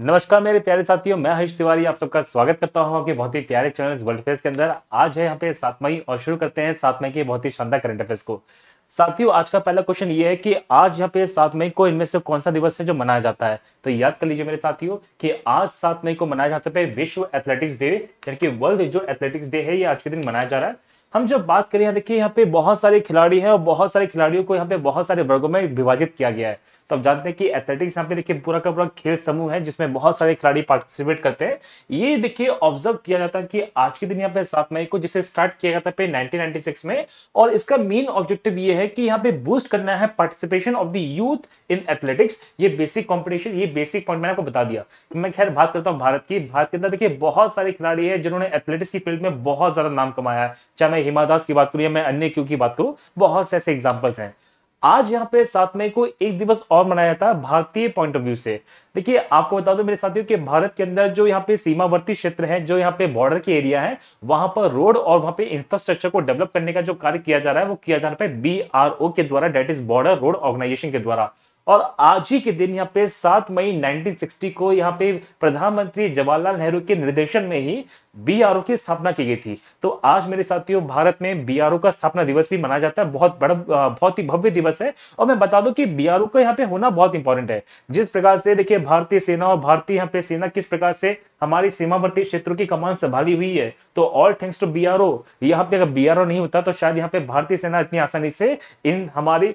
नमस्कार मेरे प्यारे साथियों मैं हरीश तिवारी आप सबका स्वागत करता हूं आपके बहुत ही प्यारे चैनल वर्ल्ड फेस के अंदर आज है यहाँ पे सात मई और शुरू करते हैं सात मई के बहुत ही शानदार करंट अफेयर्स को साथियों आज का पहला क्वेश्चन ये है कि आज यहाँ पे सात मई को इनमें से कौन सा दिवस है जो मनाया जाता है तो याद कर लीजिए मेरे साथियों कि आज सात मई को मनाया जाता है विश्व एथलेटिक्स डे यानी कि वर्ल्ड जो एथलेटिक्स डे है ये आज के दिन मनाया जा रहा है हम जब बात करें यहाँ देखिए यहाँ पे बहुत सारे खिलाड़ी हैं और बहुत सारे खिलाड़ियों को यहाँ पे बहुत सारे वर्गों में विभाजित किया गया है तो आप जानते हैं कि एथलेटिक्स यहाँ पे देखिए पूरा का पूरा खेल समूह है जिसमें बहुत सारे खिलाड़ी पार्टिसिपेट करते हैं ये देखिए ऑब्जर्व किया जाता है कि आज के दिन यहाँ पे सात मई को जिसे स्टार्ट किया जाता है नाइनटीन में और इसका मेन ऑब्जेक्टिव ये है कि यहाँ पे बूस्ट करना है participation of the youth in athletics ये बेसिक कॉम्पिटिशन ये बेसिक पॉइंट मैंने आपको बता दिया तो मैं खैर बात करता हूँ भारत की भारत के अंदर देखिए बहुत सारे खिलाड़ी है जिन्होंने एथलेटिक्स की फील्ड में बहुत ज्यादा नाम कमाया है चाहे मैं हिमा दास की बात करूँ या मैं अन्य क्यों की बात करूँ बहुत से ऐसे एग्जाम्पल्स हैं आज यहाँ पे सात मई को एक दिवस और मनाया जाता है भारतीय पॉइंट ऑफ व्यू से देखिए आपको बता दो मेरे साथियों कि भारत के अंदर जो यहाँ पे सीमावर्ती क्षेत्र है जो यहाँ पे बॉर्डर के एरिया है वहां पर रोड और वहां पे इंफ्रास्ट्रक्चर को डेवलप करने का जो कार्य किया जा रहा है वो किया जा रहा है बी के द्वारा that is border road organisation के द्वारा और आज ही के दिन यहाँ पे सात मई 1960 को यहाँ पे प्रधानमंत्री जवाहरलाल नेहरू के निर्देशन में ही बी की स्थापना की गई थी तो आज मेरे साथियों भारत में बी का स्थापना दिवस भी मनाया जाता है बहुत बड़ा बहुत ही भव्य दिवस है और मैं बता दूं कि बी का यहाँ पे होना बहुत इंपॉर्टेंट है जिस प्रकार से देखिए भारतीय सेना और भारतीय यहाँ पे सेना किस प्रकार से हमारी सीमावर्ती क्षेत्रों की कमान संभाली हुई है तो all thanks to B R O यहाँ पे अगर बी आर ओ नहीं होता तो शायद यहाँ पे भारतीय सेना इतनी आसानी से इन हमारी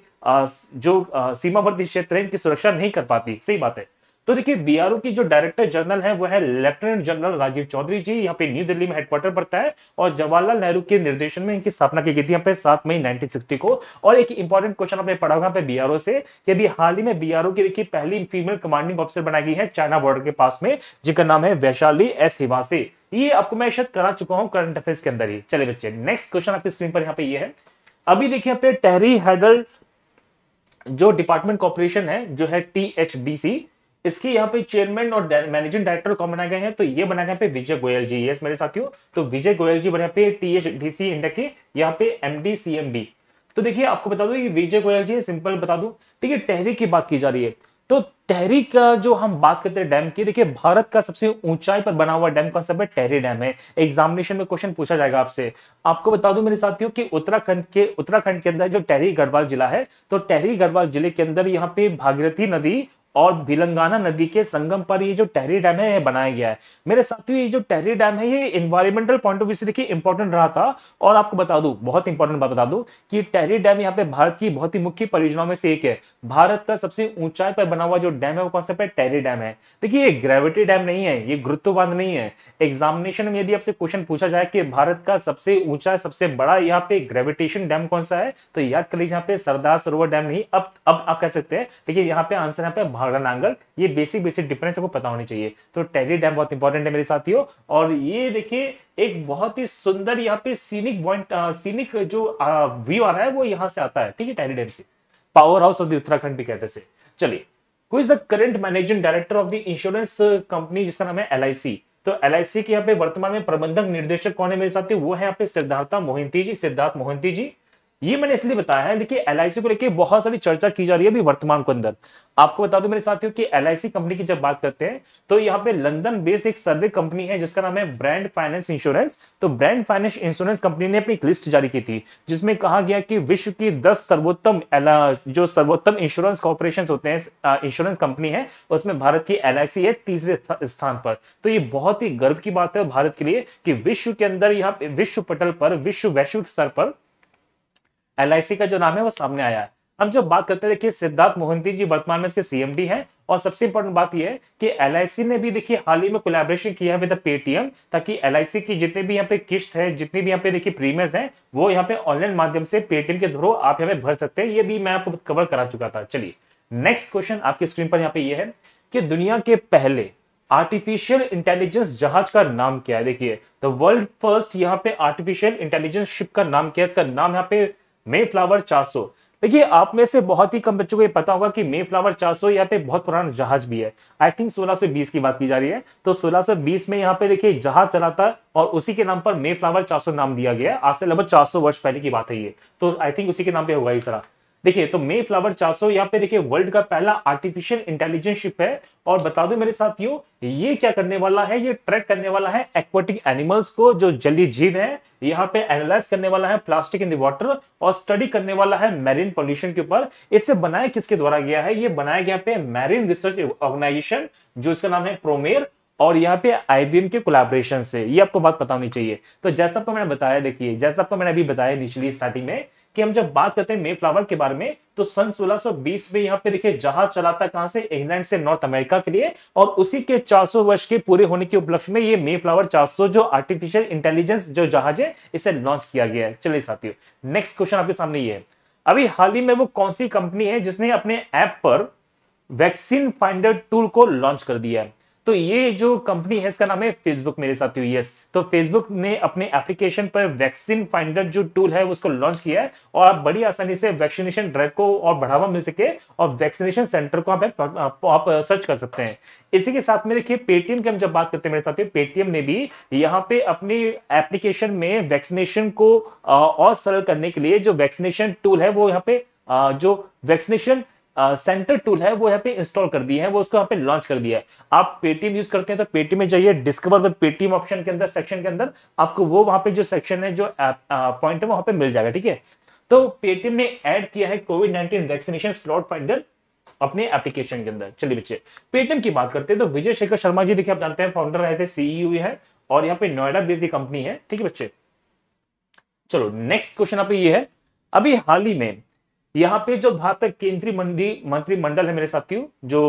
जो सीमावर्ती क्षेत्र है इनकी सुरक्षा नहीं कर पाती सही बात है तो देखिए बीआरओ की जो डायरेक्टर जनरल है वो है लेफ्टिनेंट जनरल राजीव चौधरी जी यहाँ पे न्यू दिल्ली में हेडक्वार्टर पड़ता है और जवाहरलाल नेहरू के निर्देशन में इनकी स्थापना की गई थी यहाँ पे सात मई 1960 को और एक इंपॉर्टेंट क्वेश्चन आपने पढ़ा होगा यहाँ पे बीआरओ से यदि हाल ही में बीआरओ की देखिए पहली फीमेल कमांडिंग ऑफिसर बनाई गई है चाइना बॉर्डर के पास में जिनका नाम है वैशाली एस हिवासी ये आपको मैं शायद करा चुका हूँ करंट अफेयर्स के अंदर ही चले बच्चे नेक्स्ट क्वेश्चन आपकी स्क्रीन पर यहाँ पे ये है अभी देखिए यहाँ पे टेहरी हेडल जो डिपार्टमेंट कॉपरेशन है जो है टी एच डी सी इसके यहाँ पे चेयरमैन और मैनेजिंग डायरेक्टर कौन बनाए गए हैं तो ये बनाए गए पे विजय गोयल जी यस मेरे साथियों तो विजय गोयल जी बने पे T H D C India के यहाँ पे एम डी सी एम तो देखिए आपको बता दू विजय गोयल जी सिंपल बता दू ठीक है टहरी की बात की जा रही है तो टहरी का जो हम बात करते हैं डैम की देखिए भारत का सबसे ऊंचाई पर बना हुआ डैम कौन सा है टहरी डैम है एग्जामिनेशन में क्वेश्चन पूछा जाएगा आपसे आपको बता दूं मेरे साथियों कि उत्तराखंड के उत्तराखंड के अंदर जो टहरी गढ़वाल जिला है तो टहरी गढ़वाल जिले के अंदर यहाँ पे भागीरथी नदी और भिलंगाना नदी के संगम पर ये जो टहरी डैम है ये बनाया गया है मेरे साथियों ये जो टहरी डैम है ये इन्वायरमेंटल पॉइंट ऑफ व्यू से देखिए इंपॉर्टेंट रहा था और आपको बता दूं बहुत इंपॉर्टेंट बात बता दूं कि टहरी डैम यहाँ पे भारत की बहुत ही मुख्य परियोजनाओं में से एक है भारत का सबसे ऊंचाई पर बना हुआ जो डैम है वो कौन सा है टहरी डैम है देखिए ये ग्रेविटी डैम नहीं है ये गुरुत्व नहीं है एग्जामिनेशन में यदि आपसे क्वेश्चन पूछा जाए कि भारत का सबसे ऊंचा सबसे बड़ा यहाँ पे ग्रेविटेशन डैम कौन सा है तो याद कर लीजिए यहाँ पे सरदार सरोवर डैम नहीं अब अब आप कह सकते हैं देखिए यहाँ पे आंसर यहाँ पे हॉर्गन एंगल ये बेसिक बेसिक डिफरेंस आपको पता होनी चाहिए तो टेरी डैम बहुत इंपॉर्टेंट है मेरे साथियों और ये देखिए एक बहुत ही सुंदर यहाँ पे सीनिक पॉइंट सीनिक जो व्यू आ रहा है वो यहाँ से आता है ठीक है टेरी डैम से power house of the Uttarakhand भी कहते हैं चलिए who is the current managing director of the insurance company जिसका नाम है एल तो एल के यहाँ पे वर्तमान में प्रबंधक निर्देशक कौन है मेरे साथी वो है यहाँ पे सिद्धार्था मोहंती जी सिद्धार्थ मोहंती जी ये मैंने इसलिए बताया है देखिए एल को लेकर बहुत सारी चर्चा की जा रही है अभी वर्तमान के अंदर आपको बता दूं मेरे साथियों कि एल कंपनी की जब बात करते हैं तो यहाँ पे लंदन बेस्ड एक सर्वे कंपनी है जिसका नाम है ब्रांड फाइनेंस इंश्योरेंस तो ब्रांड फाइनेंस इंश्योरेंस कंपनी ने अपनी एक लिस्ट जारी की थी जिसमें कहा गया कि विश्व की दस सर्वोत्तम जो सर्वोत्तम इंश्योरेंस कॉर्पोरेशन होते हैं इंश्योरेंस कंपनी है उसमें भारत की एल है तीसरे स्थान पर तो ये बहुत ही गर्व की बात है भारत के लिए कि विश्व के अंदर यहाँ विश्व पटल पर विश्व वैश्विक स्तर पर एल का जो नाम है वो सामने आया है हम जब बात करते हैं देखिए सिद्धार्थ मोहंती जी वर्तमान में इसके सीएमडी हैं और सबसे इंपॉर्टेंट बात यह है कि एल ने भी देखिए हाल ही में कोलेबोरेशन किया है विद पेटीएम ताकि एल की जितने भी यहाँ पे किस्त है जितने भी यहाँ पे देखिए प्रीमियम हैं वो यहाँ पे ऑनलाइन माध्यम से पेटीएम के थ्रू आप यहाँ पे भर सकते हैं ये भी मैं आपको कवर करा चुका था चलिए नेक्स्ट क्वेश्चन आपकी स्क्रीन पर यहाँ पे ये है कि दुनिया के पहले आर्टिफिशियल इंटेलिजेंस जहाज का नाम क्या है देखिए द वर्ल्ड फर्स्ट यहाँ पे आर्टिफिशियल इंटेलिजेंस शिप का नाम क्या है इसका नाम यहाँ पे मे फ्लावर चार सौ देखिए आप में से बहुत ही कम बच्चों को ये पता होगा कि मे फ्लावर चार सौ यहाँ पे बहुत पुराना जहाज भी है आई थिंक सोलह से बीस की बात की जा रही है तो 1620 में यहाँ पे देखिए जहाज चला था और उसी के नाम पर मे फ्लावर सौ नाम दिया गया है आज से लगभग 400 वर्ष पहले की बात है ये तो आई थिंक उसी के नाम पे होगा ही सारा देखिए तो मे फ्लावर चार सौ यहाँ पे देखिए वर्ल्ड का पहला आर्टिफिशियल इंटेलिजेंस शिप है और बता दो मेरे साथियों ये क्या करने वाला है ये ट्रैक करने वाला है एक्वाटिक एनिमल्स को जो जलीय जीव है यहाँ पे एनालाइज करने वाला है प्लास्टिक इन द वाटर और स्टडी करने वाला है मैरिन पॉल्यूशन के ऊपर इसे बनाया किसके द्वारा गया है ये बनाया गया पे मैरिन रिसर्च ऑर्गेनाइजेशन जो इसका नाम है प्रोमेर और यहाँ पे आईबीएम के कोलाब्रेशन से ये आपको बात पता होनी चाहिए तो जैसा आपको मैंने बताया देखिए जैसा आपको मैंने अभी बताया निचली स्टार्टिंग में कि हम जब बात करते हैं मे फ्लावर के बारे में तो सन 1620 में यहाँ पे देखिए जहाज चलाता कहां से इंग्लैंड से नॉर्थ अमेरिका के लिए और उसी के 400 वर्ष के पूरे होने के उपलक्ष्य में ये मे फ्लावर 400 जो आर्टिफिशियल इंटेलिजेंस जो जहाज है इसे लॉन्च किया गया है चलिए साथियों नेक्स्ट क्वेश्चन आपके सामने ये है अभी हाल ही में वो कौन सी कंपनी है जिसने अपने ऐप पर वैक्सीन फाइंडर टूल को लॉन्च कर दिया है तो ये जो कंपनी है इसका नाम है फेसबुक मेरे साथ यस तो फेसबुक ने अपने एप्लीकेशन पर वैक्सीन फाइंडर जो टूल है उसको लॉन्च किया है और आप बड़ी आसानी से वैक्सीनेशन ड्राइव को और बढ़ावा मिल सके और वैक्सीनेशन सेंटर को आप, आप सर्च कर सकते हैं इसी के साथ में देखिए पेटीएम की हम जब बात करते हैं मेरे साथियों पेटीएम ने भी यहाँ पे अपनी एप्लीकेशन में वैक्सीनेशन को और सरल करने के लिए जो वैक्सीनेशन टूल है वो यहाँ पे जो वैक्सीनेशन सेंटर टूल है वो यहाँ पे इंस्टॉल कर दिए हैं वो उसको यहाँ पे लॉन्च कर दिया है आप पेटीएम यूज करते हैं तो पेटीएम में जाइए डिस्कवर विद पेटीएम ऑप्शन के अंदर सेक्शन के अंदर आपको वो वहां पे जो सेक्शन है जो पॉइंट है वहां पे मिल जाएगा ठीक है तो पेटीएम ने ऐड किया है covid nineteen vaccination slot finder अपने एप्लीकेशन के अंदर चलिए बच्चे पेटीएम की बात करते हैं तो विजय शेखर शर्मा जी देखिए आप जानते हैं फाउंडर रहे थे सीईओ e है और यहाँ पे नोएडा बेस्ड कंपनी है ठीक है बच्चे चलो नेक्स्ट क्वेश्चन आप ये है अभी हाल ही में यहाँ पे जो भारत केंद्रीय मंत्री मंत्रिमंडल है मेरे साथियों जो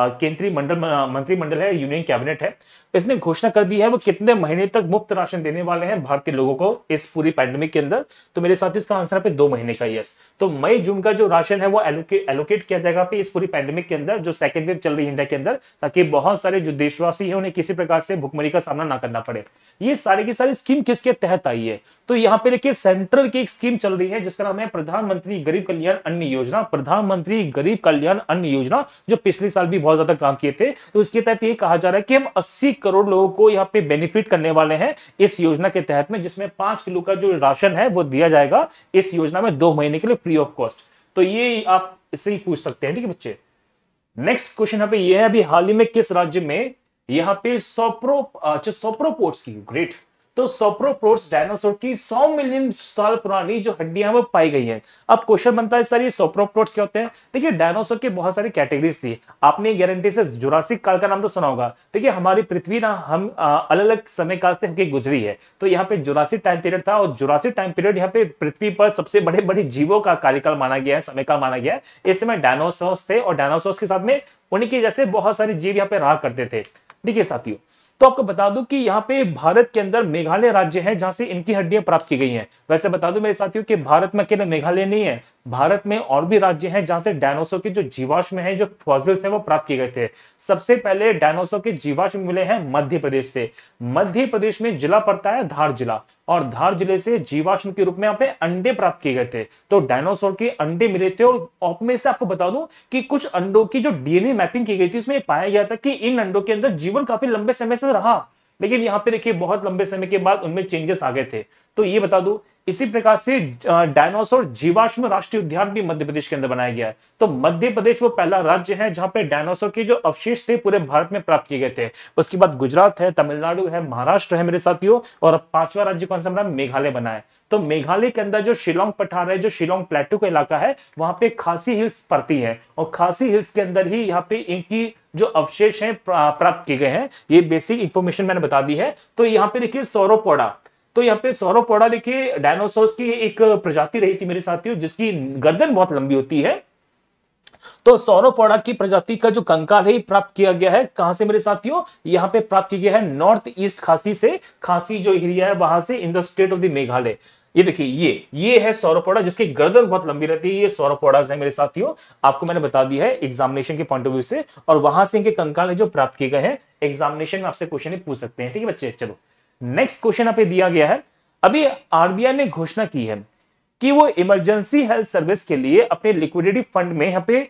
केंद्रीय मंडल मंत्रिमंडल है यूनियन कैबिनेट है इसने घोषणा कर दी है वो कितने महीने तक मुफ्त राशन देने वाले हैं भारतीय लोगों को इस पूरी पैंडेमिक के अंदर तो मेरे साथ इसका आंसर है दो महीने का यस तो मई जून का जो राशन है वो एलोकेट एलोकेट किया जाएगा इस पूरी पैंडेमिक के अंदर जो सेकेंड वेव चल रही है इंडिया के अंदर ताकि बहुत सारे जो देशवासी है उन्हें किसी प्रकार से भुखमरी का सामना ना करना पड़े ये सारी की सारी स्कीम किसके तहत आई है तो यहाँ पे देखिए सेंट्रल की एक स्कीम चल रही है जिसका नाम है प्रधानमंत्री गरीब कल्याण अन्न योजना प्रधानमंत्री गरीब कल्याण अन्न योजना जो पिछले साल भी बहुत ज्यादा काम किए थे तो इसके तहत ये कहा जा रहा है कि हम अस्सी करोड़ लोगों को यहाँ पे बेनिफिट करने वाले हैं इस योजना के तहत में जिसमें पांच किलो का जो राशन है वो दिया जाएगा इस योजना में दो महीने के लिए फ्री ऑफ कॉस्ट तो ये आप इससे ही पूछ सकते हैं ठीक है बच्चे नेक्स्ट क्वेश्चन यहाँ पे ये है अभी हाल ही में किस राज्य में यहाँ पे सोप्रो अच्छा सोप्रोपोर्ट्स की ग्रेट तो सोप्रोप्रोट्स डायनासोर की 100 मिलियन साल पुरानी जो हड्डियां वो पाई गई है अब क्वेश्चन बनता है सर ये सोप्रोप्रोट्स क्या होते हैं देखिए डायनासोर के बहुत सारी कैटेगरीज थी आपने गारंटी से जुरासिक काल का नाम तो सुना होगा देखिए हमारी पृथ्वी ना हम अलग अलग समय काल से हमकी गुजरी है तो यहाँ पे जुरासिक टाइम पीरियड था और जुरासिक टाइम पीरियड यहाँ पे पृथ्वी पर सबसे बड़े बड़े जीवों का कार्यकाल माना गया है समय काल माना गया है इस समय डायनासोर्स थे और डायनासोर्स के साथ में उनके जैसे बहुत सारे जीव यहाँ पे रहा करते थे देखिए साथियों तो आपको बता दूं कि यहाँ पे भारत के अंदर मेघालय राज्य है जहां से इनकी हड्डियां प्राप्त की गई हैं वैसे बता दूं मेरे साथियों कि भारत में अकेले मेघालय नहीं है भारत में और भी राज्य हैं जहां से डायनोसो के जो जीवाश्म है जो फॉजिल्स है वो प्राप्त किए गए थे सबसे पहले डायनोसो के जीवाश्म मिले हैं मध्य प्रदेश से मध्य प्रदेश में जिला पड़ता है धार जिला और धार जिले से जीवाश्म के रूप में यहाँ पे अंडे प्राप्त किए गए थे तो डायनासोर के अंडे मिले थे और आप में से आपको बता दूं कि कुछ अंडों की जो डीएनए मैपिंग की गई थी उसमें पाया गया था कि इन अंडों के अंदर जीवन काफी लंबे समय से रहा लेकिन यहाँ पे देखिए बहुत लंबे समय के बाद उनमें चेंजेस आ गए थे तो ये बता दू इसी प्रकार से डायनासोर जीवाश्म राष्ट्रीय उद्यान भी मध्य प्रदेश के अंदर बनाया गया है तो मध्य प्रदेश वो पहला राज्य है जहां पे डायनासोर के जो अवशेष थे पूरे भारत में प्राप्त किए गए थे उसके बाद गुजरात है तमिलनाडु है महाराष्ट्र है मेरे साथियों और अब पांचवा राज्य कौन सा बना मेघालय बना है तो मेघालय के अंदर जो शिलोंग पठार है जो शिलोंग प्लेटू का इलाका है वहां पे खासी हिल्स पड़ती है और खासी हिल्स के अंदर ही यहाँ पे इनकी जो अवशेष है प्राप्त किए गए हैं ये बेसिक इंफॉर्मेशन मैंने बता दी है तो यहाँ पे देखिए सौरोपोड़ा तो यहाँ पे सौरभ पौड़ा देखिए डायनासोर की एक प्रजाति रही थी मेरे साथियों जिसकी गर्दन बहुत लंबी होती है तो सौरवपौड़ा की प्रजाति का जो कंकाल है प्राप्त किया गया है कहां से मेरे साथियों यहां पे प्राप्त किया गया है नॉर्थ ईस्ट खासी से खासी जो एरिया है वहां से in the state of the Meghalaya ये देखिए ये ये है पौड़ा जिसकी गर्दन बहुत लंबी रहती है ये पौड़ा है मेरे साथियों आपको मैंने बता दिया है एग्जामिनेशन के पॉइंट ऑफ व्यू से और वहां से इनके कंकाल है जो प्राप्त किए गए हैं एग्जामिनेशन में आपसे क्वेश्चन पूछ सकते हैं ठीक है बच्चे चलो नेक्स्ट क्वेश्चन यहाँ पे दिया गया है अभी आरबीआई ने घोषणा की है कि वो इमरजेंसी हेल्थ सर्विस के लिए अपने लिक्विडिटी फंड में यहाँ पे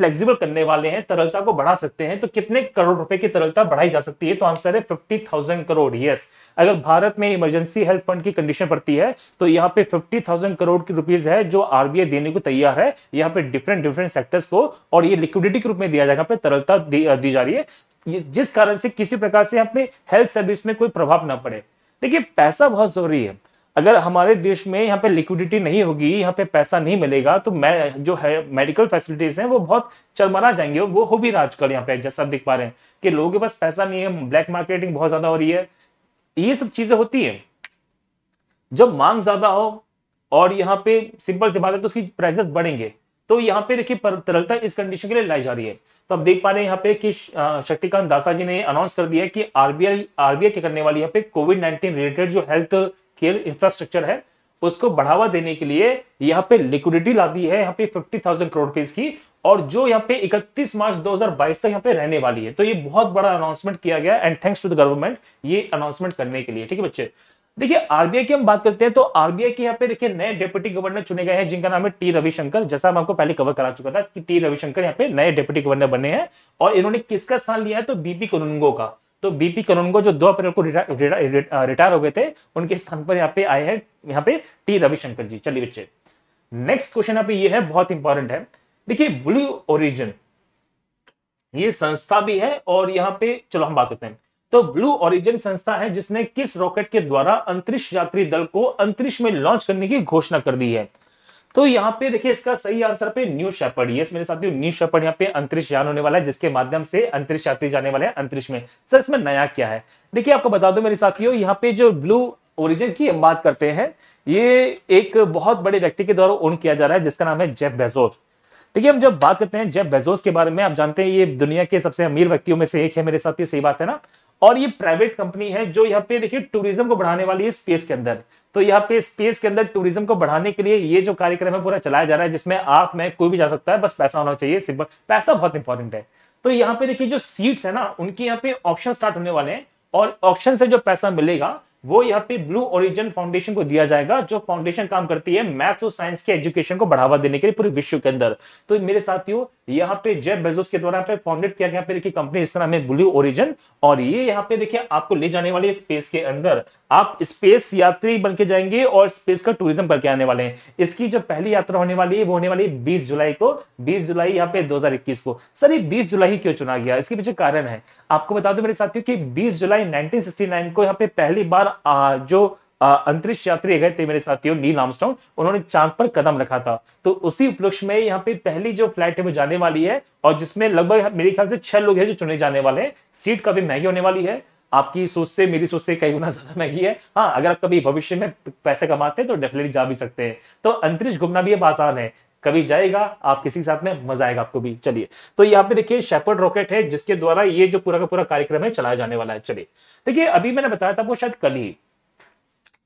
फ्लेक्सिबल करने वाले हैं तरलता को बढ़ा सकते हैं तो कितने करोड़ रुपए की तरलता बढ़ाई जा सकती है तो आंसर है फिफ्टी थाउजेंड करोड़ यस अगर भारत में इमरजेंसी हेल्थ फंड की कंडीशन पड़ती है तो यहाँ पे फिफ्टी थाउजेंड करोड़ की रुपीज है जो आरबीआई देने को तैयार है यहाँ पे डिफरेंट डिफरेंट सेक्टर्स को और ये लिक्विडिटी के रूप में दिया जाएगा तरलता दी, दी जा रही है ये जिस कारण से किसी प्रकार से अपने हेल्थ सर्विस में कोई प्रभाव ना पड़े देखिए पैसा बहुत जरूरी है अगर हमारे देश में यहाँ पे लिक्विडिटी नहीं होगी यहाँ पे पैसा नहीं मिलेगा तो मैं जो है मेडिकल फैसिलिटीज हैं वो बहुत चरमरा जाएंगे वो हो भी रहा आजकल यहाँ पे जैसा आप देख पा रहे हैं कि लोगों के पास पैसा नहीं है ब्लैक मार्केटिंग बहुत ज्यादा हो रही है ये सब चीजें होती है जब मांग ज्यादा हो और यहाँ पे सिंपल से बात है तो उसकी प्राइसेस बढ़ेंगे तो यहाँ पे देखिए तरलता इस कंडीशन के लिए लाई जा रही है तो आप देख पा रहे हैं यहाँ पे कि शक्तिकांत दासा जी ने अनाउंस कर दिया है कि आरबीआई आरबीआई के करने वाली यहाँ पे कोविड नाइन्टीन रिलेटेड जो हेल्थ केयर इंफ्रास्ट्रक्चर है उसको बढ़ावा देने के लिए यहाँ पे लिक्विडिटी ला दी है यहाँ पे फिफ्टी थाउजेंड करोड़ रुपीज की और जो यहाँ पे इकतीस मार्च 2022 तक यहाँ पे रहने वाली है तो ये बहुत बड़ा अनाउंसमेंट किया गया and thanks to the government ये अनाउंसमेंट करने के लिए ठीक है बच्चे देखिए आरबीआई की हम बात करते हैं तो आरबीआई के यहाँ पे देखिए नए डेप्यूटी गवर्नर चुने गए हैं जिनका नाम है टी रविशंकर जैसा हम आपको पहले कवर करा चुका था कि टी रविशंकर यहाँ पे नए डेप्यूटी गवर्नर बने हैं और इन्होंने किसका स्थान लिया है तो बीपी कनुनगो का तो बीपी कनुनगो जो दो अप्रैल को रिटायर हो गए थे उनके स्थान पर यहाँ पे आए हैं यहाँ पे टी रविशंकर जी चलिए बच्चे नेक्स्ट क्वेश्चन यहाँ पे ये है बहुत इंपॉर्टेंट है देखिए ब्लू ओरिजिन ये संस्था भी है और यहाँ पे चलो हम बात करते हैं तो ब्लू ओरिजिन संस्था है जिसने किस रॉकेट के द्वारा अंतरिक्ष यात्री दल को अंतरिक्ष में लॉन्च करने की घोषणा कर दी है तो यहाँ पे देखिए इसका सही आंसर पे न्यू शेपर्ड ये मेरे साथियों न्यू शेपर्ड यहाँ पे अंतरिक्ष यान होने वाला है जिसके माध्यम से अंतरिक्ष यात्री जाने वाले हैं अंतरिक्ष में सर इसमें नया क्या है देखिए आपको बता दो मेरे साथियों यहाँ पे जो ब्लू ओरिजिन की हम बात करते हैं ये एक बहुत बड़े व्यक्ति के द्वारा ओन किया जा रहा है जिसका नाम है जेफ बेजोर ठीक है हम जब बात करते हैं जेफ बेजोस के बारे में आप जानते हैं ये दुनिया के सबसे अमीर व्यक्तियों में से एक है मेरे साथ ये सही बात है ना और ये प्राइवेट कंपनी है जो यहाँ पे देखिए टूरिज्म को बढ़ाने वाली है स्पेस के अंदर तो यहाँ पे स्पेस के अंदर टूरिज्म को बढ़ाने के लिए ये जो कार्यक्रम है पूरा चलाया जा रहा है जिसमें आप मैं कोई भी जा सकता है बस पैसा होना चाहिए सिंपल पैसा बहुत इंपॉर्टेंट है तो यहाँ पे देखिए जो सीट्स है ना उनके यहाँ पे ऑप्शन स्टार्ट होने वाले हैं और ऑप्शन से जो पैसा मिलेगा वो यहाँ पे ब्लू ओरिजिन फाउंडेशन को दिया जाएगा जो फाउंडेशन काम करती है मैथ्स और साइंस के एजुकेशन को बढ़ावा देने के लिए पूरे विश्व के अंदर तो मेरे साथियों यहाँ पे जेब बेजोस के द्वारा पे फाउंडेड किया गया देखिए कंपनी इस नाम है ब्लू ओरिजिन और ये यहाँ पे देखिए आपको ले जाने वाले स्पेस के अंदर आप स्पेस यात्री बन के जाएंगे और स्पेस का टूरिज्म करके आने वाले हैं इसकी जो पहली यात्रा होने वाली है वो होने वाली है बीस जुलाई को बीस जुलाई यहाँ पे दो को सर ये बीस जुलाई क्यों चुना गया इसके पीछे कारण है आपको बता दो मेरे साथियों की बीस जुलाई नाइनटीन को यहाँ पे पहली बार जो अंतरिक्ष यात्री गए थे मेरे साथियों नील आमस्ट्रॉन्ग उन्होंने चांद पर कदम रखा था तो उसी उपलक्ष्य में यहाँ पे पहली जो फ्लाइट है वो जाने वाली है और जिसमें लगभग मेरे ख्याल से छह लोग हैं जो चुने जाने वाले हैं सीट काफी महंगी होने वाली है आपकी सोच से मेरी सोच से कई गुना ज्यादा महंगी है हाँ अगर आप कभी भविष्य में पैसे कमाते हैं तो डेफिनेटली जा भी सकते हैं तो अंतरिक्ष घूमना भी अब आसान है कभी जाएगा आप किसी के साथ में मजा आएगा आपको भी चलिए तो यहाँ पे देखिए शेपर्ड रॉकेट है जिसके द्वारा ये जो पूरा का पूरा कार्यक्रम है चलाया जाने वाला है चलिए देखिए अभी मैंने बताया था वो शायद कल ही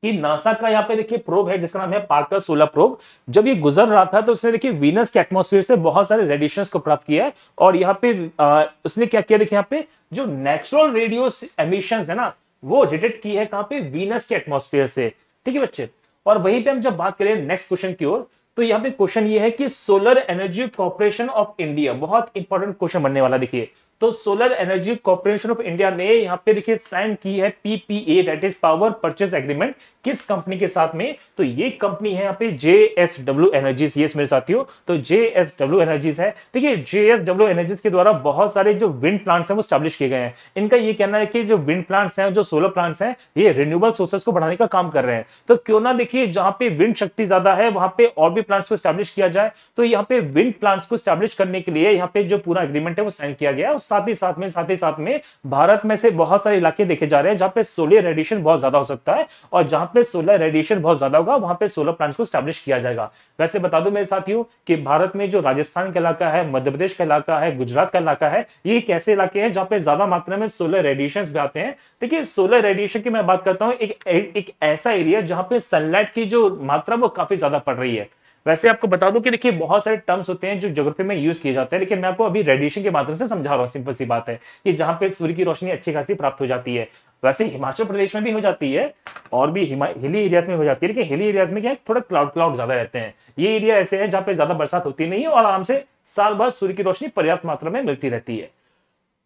कि नासा का यहाँ पे देखिए प्रोब है जिसका नाम है पार्कर सोलर प्रोब जब ये गुजर रहा था तो उसने देखिए वीनस के एटमोसफियर से बहुत सारे रेडिएशन को प्राप्त किया है और यहाँ पे आ, उसने क्या किया देखिए यहाँ पे जो नेचुरल रेडियो एमिशन है ना वो डिटेक्ट की है कहाँ पे वीनस के एटमोसफियर से ठीक है बच्चे और वहीं पे हम जब बात करें नेक्स्ट क्वेश्चन की ओर तो यहाँ पे क्वेश्चन ये है कि solar energy corporation of India बहुत इंपॉर्टेंट क्वेश्चन बनने वाला देखिए तो solar energy corporation of India ने यहां पे देखिए साइन की है PPA that is power purchase agreement किस कंपनी के साथ में तो ये कंपनी है यहां पे जेएसडब्ल्यू एनर्जीज ये मेरे साथियों तो जेएसडब्ल्यू एनर्जीज है देखिए जेएसडब्ल्यू एनर्जीज के द्वारा बहुत सारे जो विंड प्लांट्स हैं वो स्टैब्लिश किए गए हैं इनका ये कहना है कि जो विंड प्लांट्स हैं जो सोलर प्लांट्स हैं ये रिन्यूएबल सोर्सेस को बढ़ाने का काम कर रहे हैं तो क्यों ना देखिए जहां पे विंड शक्ति ज्यादा है वहां पे और भी प्लांट्स को स्टैब्लिश किया जाए तो यहां पे विंड प्लांट्स को स्टैब्लिश करने के लिए यहां पे जो पूरा एग्रीमेंट है वो साइन किया गया है साथ ही साथ में साथ ही साथ में भारत में से बहुत सारे इलाके देखे जा रहे हैं जहां पे सोलर रेडिएशन बहुत ज्यादा हो सकता है और जहां पे सोलर रेडिएशन बहुत ज्यादा होगा वहां पे सोलर प्लांट्स को स्टैब्लिश किया जाएगा वैसे बता दू मेरे साथियों की भारत में जो राजस्थान का इलाका है मध्य प्रदेश का इलाका है गुजरात का इलाका है ये एक इलाके हैं जहाँ पे ज्यादा मात्रा में सोलर रेडिएशन भी आते हैं देखिए सोलर रेडिएशन की मैं बात करता हूँ एक, एक ऐसा एरिया जहाँ पे सनलाइट की जो मात्रा वो काफी ज्यादा पड़ रही है वैसे आपको बता दूं कि देखिए बहुत सारे टर्म्स होते हैं जो ज्योग्राफी में यूज किए जाते हैं लेकिन मैं आपको अभी रेडिएशन के माध्यम से समझा रहा हूँ सिंपल सी बात है कि जहाँ पे सूर्य की रोशनी अच्छी खासी प्राप्त हो जाती है वैसे हिमाचल प्रदेश में भी हो जाती है और भी हिली एरियाज में हो जाती है लेकिन हिली एरियाज में क्या है थोड़ा क्लाउड क्लाउड ज्यादा रहते हैं ये एरिया ऐसे है जहाँ पे ज्यादा बरसात होती नहीं है और आराम से साल भर सूर्य की रोशनी पर्याप्त मात्रा में मिलती रहती है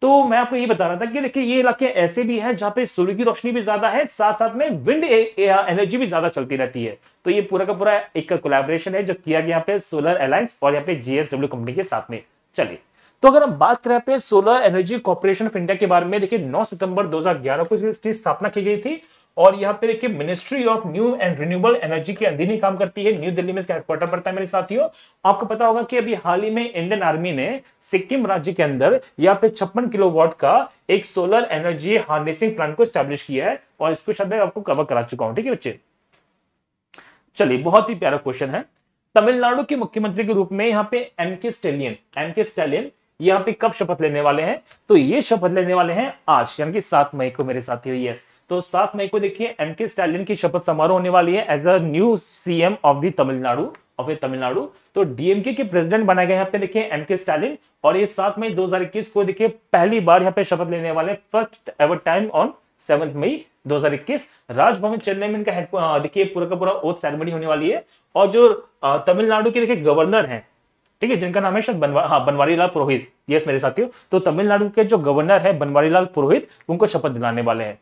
तो मैं आपको ये बता रहा था कि देखिए ये इलाके ऐसे भी हैं जहां पे सूर्य की रोशनी भी ज्यादा है साथ साथ में विंड एनर्जी भी ज्यादा चलती रहती है तो ये पूरा का पूरा एक कोलैबोरेशन है जो किया गया यहाँ पे सोलर अलायंस और यहाँ पे जीएसडब्ल्यू कंपनी के साथ में चलिए तो अगर हम बात करें पे solar energy corporation of India के बारे में देखिए 9 सितंबर 2011 को इसकी स्थापना की गई थी और यहाँ पे देखिए ministry of new and renewable energy के अधीन ही काम करती है न्यू दिल्ली में इसका हेडक्वार्टर पड़ता है मेरे साथियों आपको पता होगा कि अभी हाल ही में इंडियन आर्मी ने सिक्किम राज्य के अंदर यहाँ पे छप्पन किलोवाट का एक सोलर एनर्जी हार्नेसिंग प्लांट को स्टैब्लिश किया है और इसको शायद मैं आपको कवर करा चुका हूं ठीक है बच्चे चलिए बहुत ही प्यारा क्वेश्चन है तमिलनाडु के मुख्यमंत्री के रूप में यहाँ पे एम के स्टेलियन एम के स्टेलियन यहाँ पे कब शपथ लेने वाले हैं तो ये शपथ लेने वाले हैं आज यानी कि सात मई को मेरे साथियों यस तो सात मई को देखिए एम के स्टालिन की शपथ समारोह होने वाली है as a new CM of the Tamil Nadu of a Tamil Nadu तो डीएमके के प्रेसिडेंट बनाए गए यहाँ पे देखिए एम के स्टालिन और ये सात मई दो को देखिए पहली बार यहाँ पे शपथ लेने वाले first ever time on seven May 2021 Raj Bhavan Chennai में इनका देखिए पूरा का पूरा ओथ सेरेमनी होने वाली है और जो तमिलनाडु के देखिए गवर्नर हैं ठीक है जिनका नाम है शायद बनवा हाँ बनवारीलाल पुरोहित यस मेरे साथियों तो तमिलनाडु के जो गवर्नर है बनवारीलाल पुरोहित उनको शपथ दिलाने वाले हैं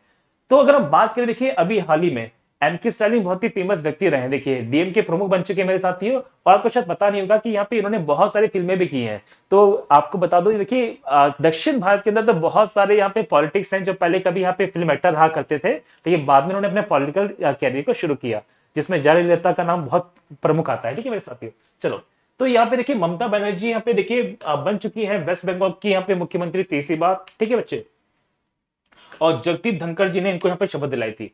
तो अगर हम बात करें देखिए अभी हाल ही में एम के स्टालिन बहुत ही फेमस व्यक्ति रहे देखिए डीएम के प्रमुख बन चुके हैं मेरे साथियों और आपको शायद पता नहीं होगा कि यहाँ पे इन्होंने बहुत सारी फिल्में भी की हैं तो आपको बता दो देखिए दक्षिण भारत के अंदर तो बहुत सारे यहाँ पे पॉलिटिक्स हैं जो पहले कभी यहाँ पे फिल्म एक्टर रहा करते थे लेकिन बाद में उन्होंने अपने पॉलिटिकल कैरियर को शुरू किया जिसमें जयललिता का नाम बहुत प्रमुख आता है ठीक है मेरे साथियों चलो तो यहाँ पे देखिए ममता बनर्जी यहाँ पे देखिए बन चुकी है वेस्ट बंगाल की यहाँ पे मुख्यमंत्री तीसरी बार ठीक है बच्चे और जगदीप धनखड़ जी ने इनको यहाँ पे शपथ दिलाई थी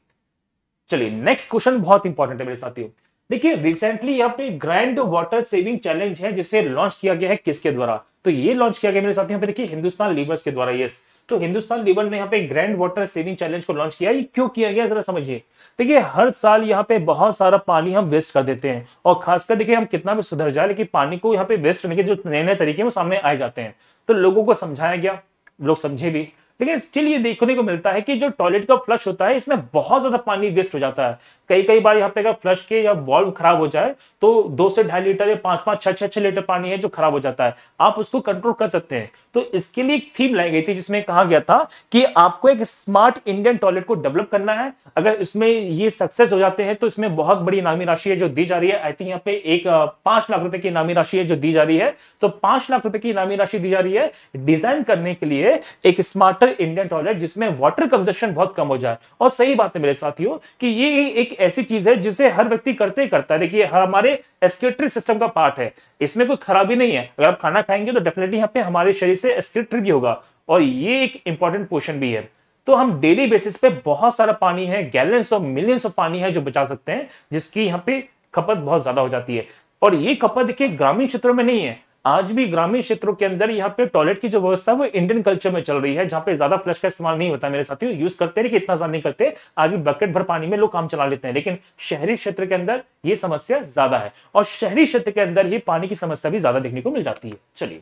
चलिए नेक्स्ट क्वेश्चन बहुत इंपॉर्टेंट है मेरे साथियों देखिए रिसेंटली यहाँ पे ग्रैंड वाटर सेविंग चैलेंज है जिसे लॉन्च किया गया है किसके द्वारा तो ये लॉन्च किया गया मेरे साथियों पे देखिए हिंदुस्तान लीवर्स के द्वारा यस तो हिंदुस्तान लीवर ने यहाँ पे ग्रैंड वाटर सेविंग चैलेंज को लॉन्च किया ये क्यों किया गया जरा समझिए देखिए हर साल यहाँ पे बहुत सारा पानी हम वेस्ट कर देते हैं और खासकर देखिए हम कितना भी सुधर जाए लेकिन पानी को यहाँ पे वेस्ट करने के जो नए नए तरीके वो सामने आए जाते हैं तो लोगों को समझाया गया लोग समझे भी ठीक है स्टिल ये देखने को मिलता है कि जो टॉयलेट का फ्लश होता है इसमें बहुत ज्यादा पानी वेस्ट हो जाता है कई कई बार यहाँ पे अगर फ्लश के या वॉल्व खराब हो जाए तो दो से ढाई लीटर या पांच पांच छह छह छह लीटर पानी है जो खराब हो जाता है आप उसको कंट्रोल कर सकते हैं तो इसके लिए एक थीम लाई गई थी जिसमें कहा गया था कि आपको एक स्मार्ट इंडियन टॉयलेट को डेवलप करना है अगर इसमें ये सक्सेस हो जाते हैं तो इसमें बहुत बड़ी इनामी राशि है जो दी जा रही है आई थिंक यहाँ पे एक पांच लाख रुपए की इनामी राशि है जो दी जा रही है तो पांच लाख रुपए की इनामी राशि दी जा रही है डिजाइन करने के लिए एक स्मार्टर इंडियन टॉयलेट जिसमें वाटर कंजन बहुत कम हो जाए और सही बात है मेरे साथियों कि ये एक ऐसी चीज है जिसे हर व्यक्ति करते ही करता है देखिए हमारे एस्केटरी सिस्टम का पार्ट है इसमें कोई खराबी नहीं है अगर आप खाना खाएंगे तो डेफिनेटली यहाँ पे हमारे शरीर से एस्केटरी भी होगा और ये एक इंपॉर्टेंट पोर्शन भी है तो हम डेली बेसिस पे बहुत सारा पानी है गैलेंस ऑफ मिलियंस ऑफ पानी है जो बचा सकते हैं जिसकी यहाँ पे खपत बहुत ज्यादा हो जाती है और ये खपत देखिए ग्रामीण क्षेत्रों में नहीं है आज भी ग्रामीण क्षेत्रों के अंदर यहाँ पे टॉयलेट की जो व्यवस्था वो इंडियन कल्चर में चल रही है जहां पे ज्यादा फ्लश का इस्तेमाल नहीं होता मेरे साथियों यूज करते हैं कि इतना ज्यादा नहीं करते आज भी बकेट भर पानी में लोग काम चला लेते हैं लेकिन शहरी क्षेत्र के अंदर ये समस्या ज्यादा है और शहरी क्षेत्र के अंदर ही पानी की समस्या भी ज्यादा देखने को मिल जाती है चलिए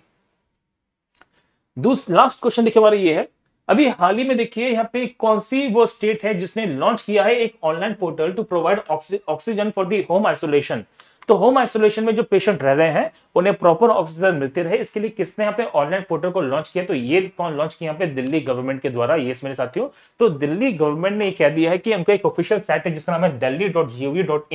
लास्ट क्वेश्चन देखे हमारा ये है अभी हाल ही में देखिए यहाँ पे कौन सी वो स्टेट है जिसने लॉन्च किया है एक online portal to provide oxygen for the home isolation तो होम आइसोलेशन में जो पेशेंट रह रहे हैं उन्हें प्रॉपर ऑक्सीजन मिलती रहे इसके लिए किसने यहाँ पे ऑनलाइन पोर्टल को लॉन्च किया तो ये कौन लॉन्च किया पे दिल्ली गवर्नमेंट के द्वारा ये मेरे साथियों तो दिल्ली गवर्नमेंट ने कह दिया है कि उनका एक ऑफिशियल साइट है जिसका नाम है दिल्ली डॉट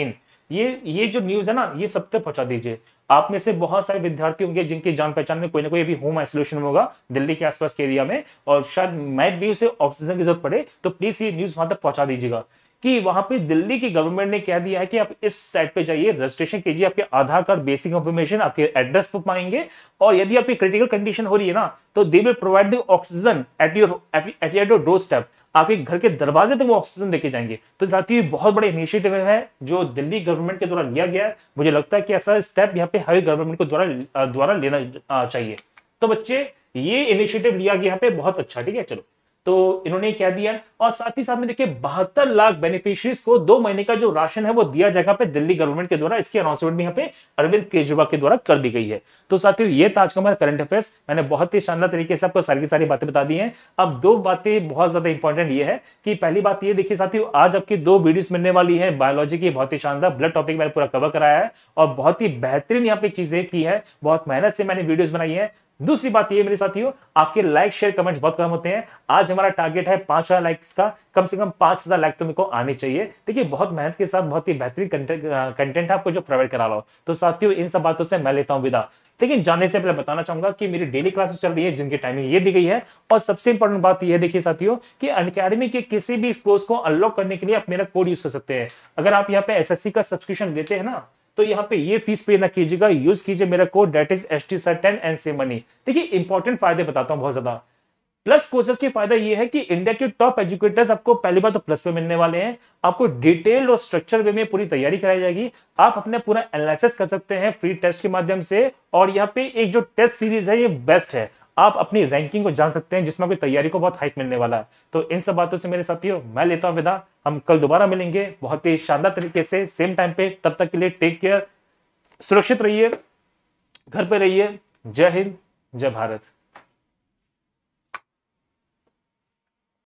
ये ये जो न्यूज है ना ये सब तक पहुंचा दीजिए आप में से बहुत सारे विद्यार्थी होंगे जिनकी जान पहचान में कोई ना कोई अभी होम आइसोलेशन होगा दिल्ली के आसपास के एरिया में और शायद मैट भी उसे ऑक्सीजन की जरूरत पड़े तो प्लीज ये न्यूज वहां तक पहुंचा दीजिएगा कि वहां पे दिल्ली की गवर्नमेंट ने क्या दिया है कि आप इस साइट पे जाइए रजिस्ट्रेशन कीजिए आपके आधार कार्ड बेसिक इंफॉर्मेशन आपके एड्रेस पर पाएंगे और यदि आपकी क्रिटिकल कंडीशन हो रही है ना तो they will provide the oxygen at your at your doorstep आपके घर के दरवाजे तक तो वो ऑक्सीजन देके जाएंगे तो साथियों बहुत बड़े इनिशिएटिव है जो दिल्ली गवर्नमेंट के द्वारा लिया गया है मुझे लगता है कि ऐसा स्टेप यहाँ पे हर गवर्नमेंट को द्वारा द्वारा लेना चाहिए तो बच्चे ये इनिशिएटिव लिया गया यहाँ पे बहुत अच्छा ठीक है चलो तो इन्होंने क्या दिया और साथ ही साथ में देखिए बहत्तर लाख बेनिफिशरीज को दो महीने का जो राशन है वो दिया जाएगा पे दिल्ली गवर्नमेंट के द्वारा इसकी अनाउंसमेंट भी यहाँ पे अरविंद केजरीवाल के द्वारा कर दी गई है तो साथियों ये था आज का हमारा करंट अफेयर्स मैंने बहुत ही शानदार तरीके से आपको सारी की सारी बातें बता दी है अब दो बातें बहुत ज्यादा इंपॉर्टेंट ये है कि पहली बात ये देखिए साथियों आज आपकी दो वीडियो मिलने वाली है बायोलॉजी की बहुत ही शानदार ब्लड टॉपिक मैंने पूरा कवर कराया है और बहुत ही बेहतरीन यहाँ पे चीजें की है बहुत मेहनत से मैंने वीडियोज बनाई है दूसरी बात ये मेरे साथियों आपके लाइक शेयर कमेंट्स बहुत कम होते हैं आज हमारा टारगेट है पांच हजार लाइक्स का कम से कम पांच हजार लाइक तो मेरे को आने चाहिए देखिए बहुत मेहनत के साथ बहुत ही बेहतरीन कंटेंट आपको जो प्रोवाइड करा रहा हूँ तो साथियों इन सब बातों से मैं लेता हूं विदा लेकिन जाने से पहले बताना चाहूंगा कि मेरी डेली क्लासेस चल रही है जिनकी टाइमिंग ये दी गई है और सबसे इंपॉर्टेंट बात यह देखिए साथियों कि अनकेडमी के किसी भी कोर्स को अनलॉक करने के लिए आप मेरा कोड यूज कर सकते हैं अगर आप यहाँ पे एसएससी का सब्सक्रिप्शन लेते हैं ना तो यहाँ पे ये फीस पे ना कीजिएगा यूज कीजिए मेरा code that is S T sir ten N से मनी देखिए इंपॉर्टेंट फायदे बताता हूँ बहुत ज्यादा प्लस कोर्सेज के फायदा ये है कि इंडिया के टॉप एजुकेटर्स आपको पहली बार तो प्लस पे मिलने वाले हैं आपको डिटेल्ड और स्ट्रक्चर वे में पूरी तैयारी कराई जाएगी आप अपना पूरा एनालिसिस कर सकते हैं फ्री टेस्ट के माध्यम से और यहाँ पे एक जो टेस्ट सीरीज है ये बेस्ट है आप अपनी रैंकिंग को जान सकते हैं जिसमें आपकी तैयारी को बहुत हाइट मिलने वाला है तो इन सब बातों से मेरे साथियों मैं लेता हूं विदा हम कल दोबारा मिलेंगे बहुत ही शानदार तरीके से सेम टाइम पे तब तक के लिए टेक केयर सुरक्षित रहिए घर पे रहिए जय हिंद जय भारत